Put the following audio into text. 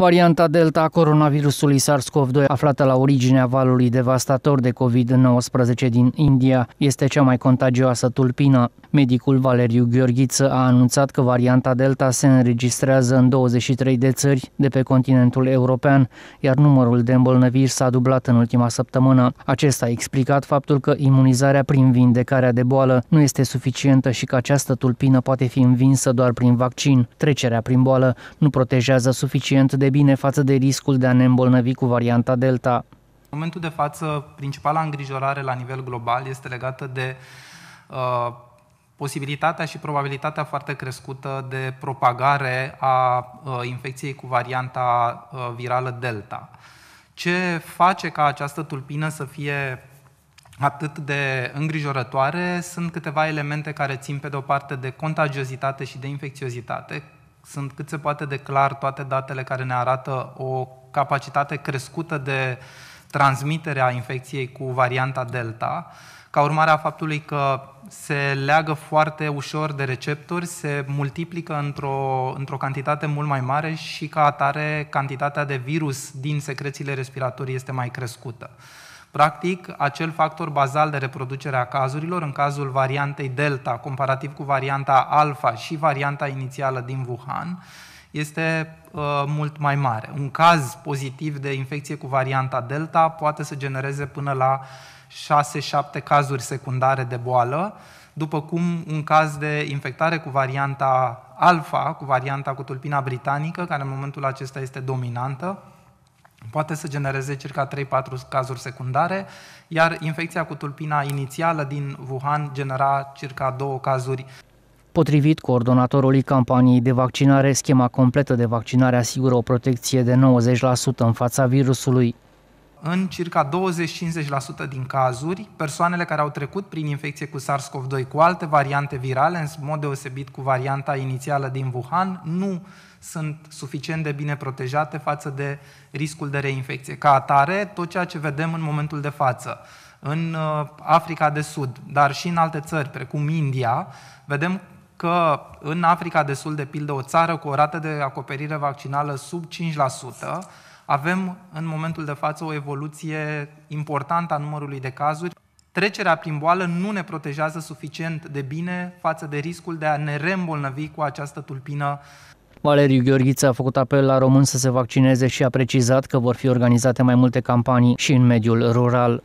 Varianta Delta a coronavirusului SARS-CoV-2, aflată la originea valului devastator de COVID-19 din India, este cea mai contagioasă tulpină. Medicul Valeriu Gheorghiță a anunțat că varianta Delta se înregistrează în 23 de țări de pe continentul european, iar numărul de îmbolnăviri s-a dublat în ultima săptămână. Acesta a explicat faptul că imunizarea prin vindecarea de boală nu este suficientă și că această tulpină poate fi învinsă doar prin vaccin. Trecerea prin boală nu protejează suficient de bine față de riscul de a ne îmbolnăvi cu varianta Delta. În momentul de față, principala îngrijorare la nivel global este legată de uh, posibilitatea și probabilitatea foarte crescută de propagare a uh, infecției cu varianta uh, virală Delta. Ce face ca această tulpină să fie atât de îngrijorătoare sunt câteva elemente care țin pe de o parte de contagiozitate și de infecțiozitate, sunt cât se poate de clar toate datele care ne arată o capacitate crescută de transmitere a infecției cu varianta Delta, ca urmare a faptului că se leagă foarte ușor de receptori, se multiplică într-o, într cantitate mult mai mare și ca atare cantitatea de virus din secrețiile respiratorii este mai crescută. Practic, acel factor bazal de reproducere a cazurilor, în cazul variantei Delta, comparativ cu varianta Alpha și varianta inițială din Wuhan, este uh, mult mai mare. Un caz pozitiv de infecție cu varianta Delta poate să genereze până la 6-7 cazuri secundare de boală, după cum un caz de infectare cu varianta Alpha, cu varianta cu tulpina britanică, care în momentul acesta este dominantă, Poate să genereze circa 3-4 cazuri secundare, iar infecția cu tulpina inițială din Wuhan genera circa 2 cazuri Potrivit coordonatorului campaniei de vaccinare, schema completă de vaccinare asigură o protecție de 90% în fața virusului în circa 20-50% din cazuri, persoanele care au trecut prin infecție cu SARS-CoV-2 cu alte variante virale, în mod deosebit cu varianta inițială din Wuhan, nu sunt suficient de bine protejate față de riscul de reinfecție. Ca atare, tot ceea ce vedem în momentul de față, în uh, Africa de Sud, dar și în alte țări, precum India, vedem că în Africa de Sud, de pildă, o țară cu o rată de acoperire vaccinală sub 5%, avem în momentul de față o evoluție importantă a numărului de cazuri. Trecerea prin boală nu ne protejează suficient de bine față de riscul de a ne reîmbolnăvi cu această tulpină Valeriu Gheorghiță a făcut apel la român să se vaccineze și a precizat că vor fi organizate mai multe campanii și în mediul rural.